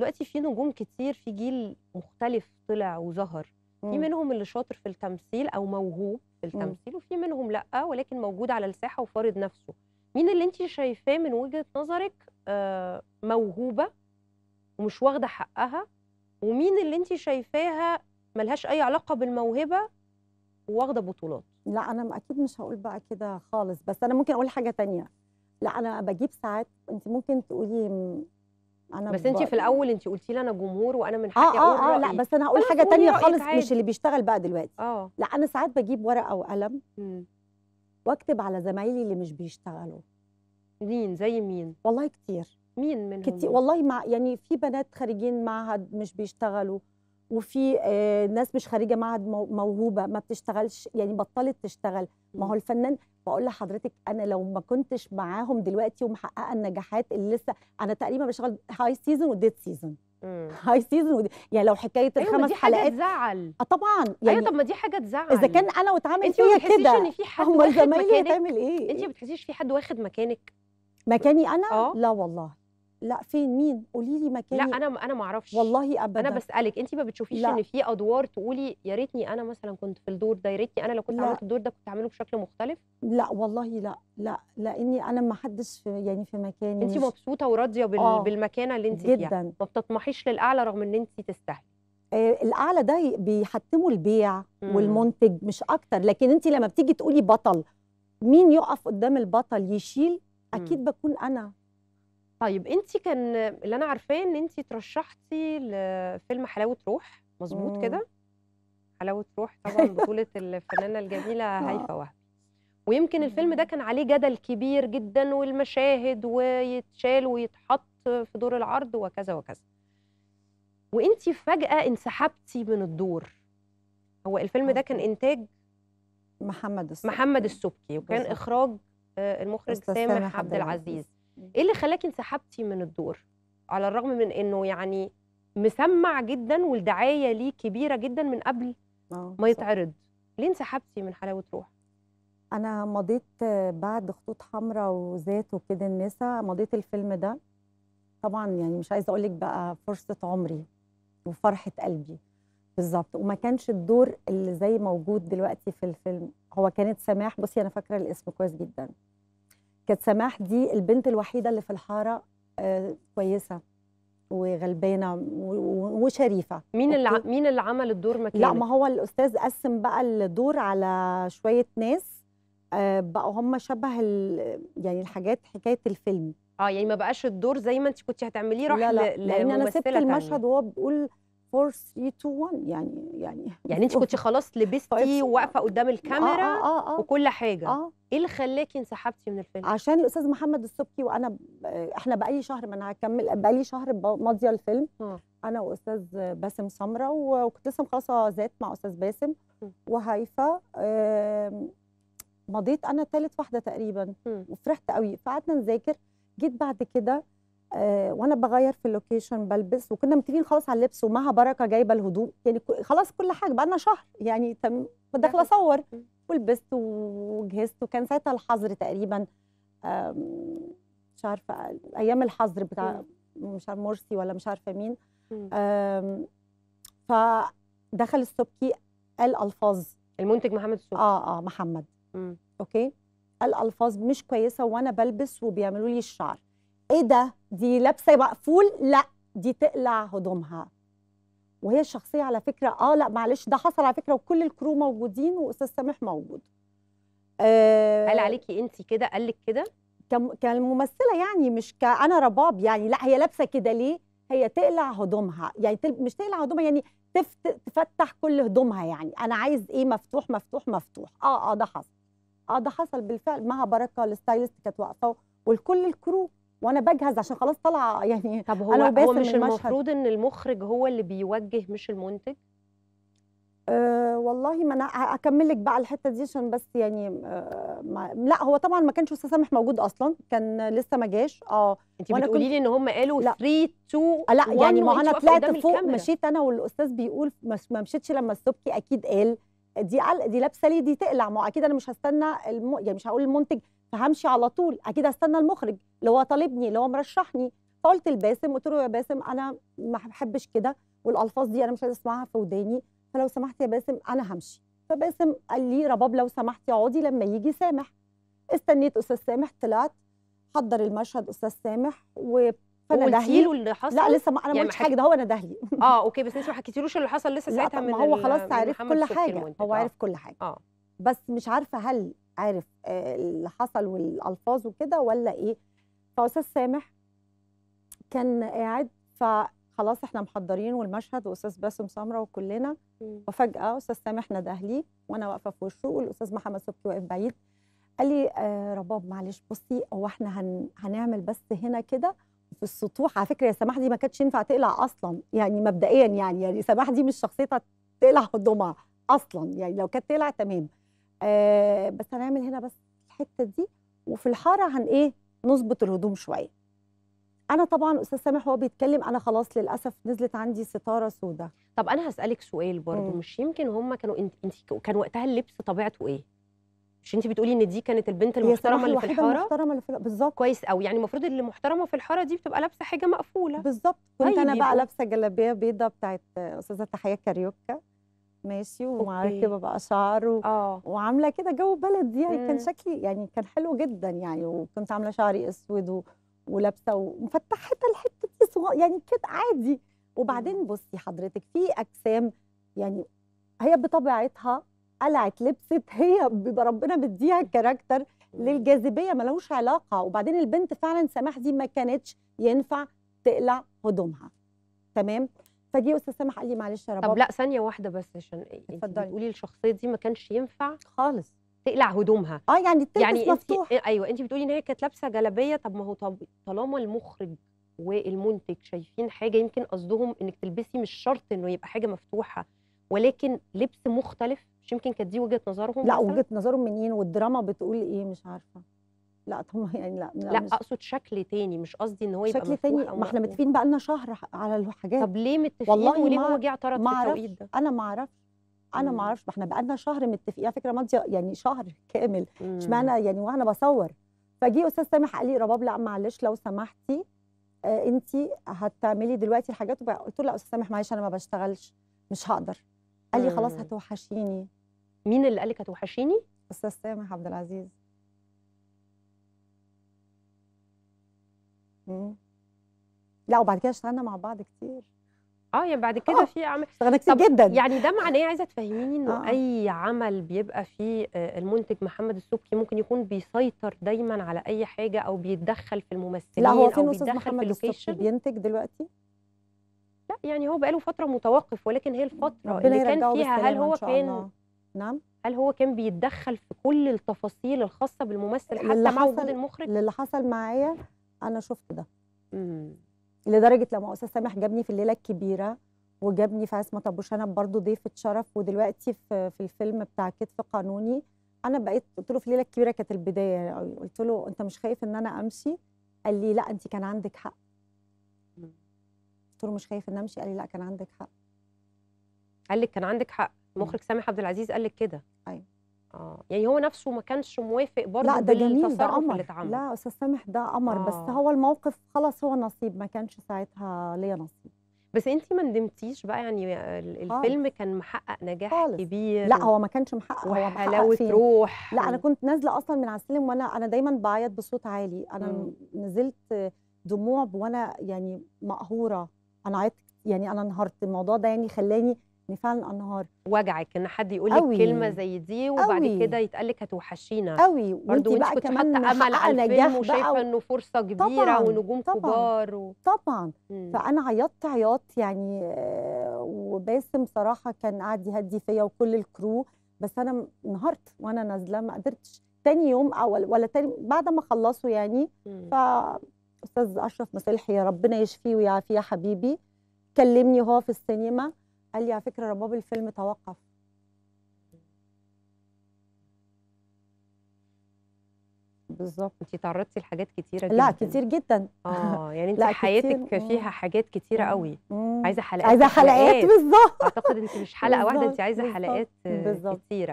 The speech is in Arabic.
دلوقتي في نجوم كتير في جيل مختلف طلع وظهر في منهم اللي شاطر في التمثيل او موهوب في التمثيل وفي منهم لا ولكن موجود على الساحه وفارض نفسه مين اللي انت شايفاه من وجهه نظرك آه، موهوبه ومش واخده حقها ومين اللي انت شايفاها ملهاش اي علاقه بالموهبه وواخده بطولات لا انا اكيد مش هقول بقى كده خالص بس انا ممكن اقول حاجه تانية لا انا بجيب ساعات انت ممكن تقولي انا بس انت في الاول انت قلتي لي انا جمهور وانا من حقي آه آه, اه لا بس انا هقول حاجه تانية خالص عادي. مش اللي بيشتغل بقى دلوقتي آه. لا انا ساعات بجيب ورقه وقلم واكتب على زمايلي اللي مش بيشتغلوا مين زي مين والله كتير مين منهم كتير والله مع يعني في بنات خارجين معهد مش بيشتغلوا وفي آه ناس مش خارجه معهد موهوبه ما بتشتغلش يعني بطلت تشتغل ما هو الفنان بقول لحضرتك انا لو ما كنتش معاهم دلوقتي ومحققه النجاحات اللي لسه انا تقريبا بشتغل هاي سيزون وديت سيزون هاي سيزون ودي... يعني لو حكايه أيوة الخمس حلقات تزعل اه طبعا أيوة، يعني ايوه طب ما دي حاجه تزعل اذا كان انا واتعامل فيها كده انت ما ان في حد واخد مكانك هتعمل ايه انت ما بتحسيش في حد واخد مكانك مكاني انا أوه. لا والله لا فين مين قولي لي مكاني لا انا انا ما اعرفش والله ابدا انا بسالك انت ما بتشوفيش ان في ادوار تقولي يا ريتني انا مثلا كنت في الدور ده يا ريتني انا لو كنت لا. عملت الدور ده كنت اعمله بشكل مختلف لا والله لا لا لاني انا ما حدش في يعني في مكاني انت مبسوطه وراضيه بال... آه. بالمكانه اللي انت جداً. فيها ما بتطمحيش للاعلى رغم ان انت تستاهلي آه، الاعلى ده بيحتموا البيع والمنتج مش اكتر لكن انت لما بتيجي تقولي بطل مين يقف قدام البطل يشيل اكيد بكون انا طيب انت كان اللي انا عارفاه ان انت ترشحتي لفيلم حلاوه روح مظبوط كده حلاوه روح طبعا بطوله الفنانه الجميله آه. هيفا وهبي ويمكن الفيلم ده كان عليه جدل كبير جدا والمشاهد ويتشال ويتحط في دور العرض وكذا وكذا وانت فجاه انسحبتي من الدور هو الفيلم ده كان انتاج محمد السبكي محمد السبكي وكان اخراج آه، المخرج سامح عبد العزيز ايه اللي خلاكي انسحبتي من الدور على الرغم من انه يعني مسمع جدا والدعايه ليه كبيره جدا من قبل آه، ما يتعرض ليه انسحبتي من حلاوه روح انا مضيت بعد خطوط حمراء وذات وكده النساء مضيت الفيلم ده طبعا يعني مش عايزه اقول لك بقى فرصه عمري وفرحه قلبي بالظبط وما كانش الدور اللي زي موجود دلوقتي في الفيلم هو كانت سماح بصي انا فاكره الاسم كويس جدا كانت سماح دي البنت الوحيده اللي في الحاره آه، كويسه وغلبانه وشريفه مين اللي مين اللي عمل الدور مكانك لا ما هو الاستاذ قسم بقى الدور على شويه ناس آه، بقوا هم شبه ال... يعني الحاجات حكايه الفيلم اه يعني ما بقاش الدور زي ما انت كنت هتعمليه راح لا لا لان انا سبت المشهد وهو بيقول 4 3 2 1 يعني يعني يعني انت كنت خلاص لبستي واقفه قدام آه، الكاميرا آه آه آه وكل حاجه آه. ايه اللي خلاكي انسحبتي من الفيلم عشان الاستاذ محمد السبكي وانا آه، احنا بقالي شهر ما انا هكمل بقالي شهر ماضيه الفيلم آه. انا واستاذ باسم سمره وكنت لسه مخلصه ذات مع استاذ باسم وهيفا مضيت انا ثالث واحده تقريبا وفرحت قوي فقعدنا نذاكر جيت بعد كده آه، وانا بغير في اللوكيشن بلبس وكنا متفقين خلاص على اللبس ومها بركه جايبه الهدوء يعني خلاص كل حاجه بقى لنا شهر يعني تم داخله اصور ولبست وجهزت وكان ساعتها الحظر تقريبا مش عارفه ايام الحظر بتاع مش عارفه مرسي ولا مش عارفه مين فدخل السبكي قال الفاظ المنتج محمد السبكي اه اه محمد م. اوكي قال الفاظ مش كويسه وانا بلبس وبيعملوا لي الشعر ايه ده دي لابسه مقفول لا دي تقلع هدومها وهي الشخصيه على فكره اه لا معلش ده حصل على فكره وكل الكرو موجودين واستاذ سامح موجود آه قال عليكي انت كده قال لك كده الممثله يعني مش انا رباب يعني لا هي لابسه كده ليه هي تقلع هدومها يعني مش تقلع هدومها يعني تفت تفتح كل هدومها يعني انا عايز ايه مفتوح مفتوح مفتوح اه اه ده حصل اه ده حصل بالفعل مها بركه الستايلست كانت واقفه والكل الكرو وانا بجهز عشان خلاص طالعه يعني طب هو أنا هو مش المفروض ان المخرج هو اللي بيوجه مش المنتج أه والله ما انا اكملك لك بقى الحته دي عشان بس يعني أه ما لا هو طبعا ما كانش استاذ سامح موجود اصلا كان لسه ما جاش اه انت بتقولي لي ان هم قالوا 3 2 أه، لا يعني, يعني ما انا طلعت فوق الكاميرا. مشيت انا والاستاذ بيقول ما مشيتش لما السبكي اكيد قال دي دي لابسه ليه دي تقلع ما اكيد انا مش هستنى الم... يعني مش هقول المنتج فهمشي على طول اكيد هستنى المخرج اللي هو طالبني اللي هو مرشحني فقلت لباسم قلت له يا باسم انا ما بحبش كده والالفاظ دي انا مش عايز اسمعها في وداني فلو سمحت يا باسم انا همشي فباسم قال لي رباب لو سمحت اقعدي لما يجي سامح استنيت استاذ سامح طلعت حضر المشهد استاذ سامح و فانا دهلي اللي حصل لا لسه ما انا ما يعني قلتش حاجه ده هو انا دهلي اه اوكي بس انت ما حكيتيلوش اللي حصل لسه ساعتها من ما هو خلاص عرف كل حاجه هو عرف آه. كل حاجه اه بس مش عارفه هل عارف آه، اللي حصل والالفاظ وكده ولا ايه فاستاذ سامح كان قاعد فخلاص احنا محضرين والمشهد واستاذ باسم سمره وكلنا وفجاه استاذ سامح ندهلي وانا واقفه في وشه والاستاذ محمد صبحي واقف بعيد قال لي آه رباب معلش بصي هو احنا هن هنعمل بس هنا كده في السطوح على فكره يا سماح دي ما كانتش ينفع تقلع اصلا يعني مبدئيا يعني يعني سماح دي مش شخصيتها تقلع هدومها اصلا يعني لو كانت تقلع تمام آه بس هنعمل هنا بس الحته دي وفي الحاره هن ايه نظبط الهدوم شويه انا طبعا استاذ سامح وهو بيتكلم انا خلاص للاسف نزلت عندي ستاره سوداء طب انا هسالك سؤال برضه مش يمكن هم كانوا انت كان وقتها اللبس طبيعته ايه مش انت بتقولي ان دي كانت البنت المحترمه اللي في الحاره المحترمه اللي في بالظبط كويس قوي يعني المفروض اللي محترمه في الحاره دي بتبقى لابسه حاجه مقفوله بالظبط كنت انا طيب. بقى لابسه جلابيه بيضه بتاعت استاذه تحيه كاريوكا ماشي ومركبه بقى شعر و... آه. وعامله كده جو بلد يعني مم. كان شكلي يعني كان حلو جدا يعني وكنت عامله شعري اسود و... ولابسه ومفتحه الحته دي يعني كده عادي وبعدين بصي حضرتك في اجسام يعني هي بطبيعتها قلعت لبست هي بيبقى ربنا مديها الكاركتر للجاذبيه ملوش علاقه وبعدين البنت فعلا سماح دي ما كانتش ينفع تقلع هدومها تمام فجي استاذ سامح قال لي معلش يا رب طب لا ثانيه واحده بس عشان اتفضلي قولي الشخصيه دي ما كانش ينفع خالص تقلع هدومها اه يعني التلبس يعني مفتوح انت ايوه انت بتقولي ان هي كانت لابسه جلابيه طب ما هو طب طالما المخرج والمنتج شايفين حاجه يمكن قصدهم انك تلبسي مش شرط انه يبقى حاجه مفتوحه ولكن لبس مختلف مش يمكن كانت دي وجهه نظرهم لا وجهه نظرهم منين والدراما بتقول ايه مش عارفه لا طب يعني لا لا, لا مش اقصد شكل تاني مش قصدي ان هو يبقى شكل تاني ما احنا متفقين بقى لنا شهر على الحاجات طب ليه متفقين وليه هو جه اعترض في التوقيت ده انا ما اعرفش انا ما اعرفش ما احنا بقى لنا شهر متفقين على فكره ماضيه يعني شهر كامل اشمعنى يعني وانا بصور فجي استاذ سامح قال لي رباب لا معلش لو سمحتي آه انت هتعملي دلوقتي الحاجات قلت له لا استاذ سامح معلش انا ما بشتغلش مش هقدر قال لي آه. خلاص هتوحشيني مين اللي قال لك هتوحشيني؟ استاذ سامح عبد العزيز لا وبعد كده اشتغلنا مع بعض كتير اه يعني بعد كده آه، في عمل اشتغلنا كتير جدا يعني ده معناه إيه؟ عايزه تفهميني انه آه. اي عمل بيبقى فيه المنتج محمد السبكي ممكن يكون بيسيطر دايما على اي حاجه او بيتدخل في الممثلين لا هو فين استاذ محمد السبكي بينتج دلوقتي؟ يعني هو بقاله فتره متوقف ولكن هي الفتره اللي كان فيها هل هو كان نعم هل هو كان بيتدخل في كل التفاصيل الخاصه بالممثل حتى مع وجود المخرج اللي حصل معايا انا شفت ده امم لدرجه لما استاذ سامح جابني في الليله الكبيره وجابني في عصمت ابو شنب برضه ضيفه شرف ودلوقتي في, في الفيلم بتاع كتف قانوني انا بقيت قلت له في الليله الكبيره كانت البدايه قلت له انت مش خايف ان انا امشي قال لي لا انت كان عندك حق له مش خايف ان امشي قال لي لا كان عندك حق قال لك كان عندك حق المخرج سامح عبد العزيز قال لك كده ايوه اه يعني هو نفسه ما كانش موافق برضه لا ده جميل ده قمر لا استاذ سامح ده قمر آه. بس هو الموقف خلاص هو نصيب ما كانش ساعتها ليا نصيب بس انت ما ندمتيش بقى يعني الفيلم آه. كان محقق نجاح خالص. كبير لا هو ما كانش محقق هو حلاوه روح لا انا كنت نازله اصلا من على السلم وانا انا دايما بعيط بصوت عالي انا م. نزلت دموع وانا يعني مقهوره انا عيطت يعني انا انهارت الموضوع ده يعني خلاني اني فعلا انهار وجعك ان حد يقول لك كلمه زي دي وبعد أوي. كده يتقال لك هتوحشينا قوي وانت بقى كنت كمان امل على الفيلم وشايفه انه فرصه كبيره طبعًا ونجوم طبعًا كبار و... طبعا مم. فانا عيطت عياط يعني آه، وباسم صراحه كان قاعد يهدي فيا وكل الكرو بس انا انهارت وانا نازله ما قدرتش تاني يوم اول ولا تاني بعد ما خلصوا يعني ف استاذ اشرف مصلحي ربنا يشفيه ويعافيه يا حبيبي كلمني هو في السينما قال لي على فكره رباب الفيلم توقف بالظبط انت تعرضتي لحاجات كتيره جدا لا كتير جدا اه يعني انت حياتك كتير. فيها حاجات كتيره قوي عايزه حلقات عايزه حلقات, حلقات. بالظبط اعتقد انت مش حلقه واحده انت عايزه حلقات بالزبط. كتيره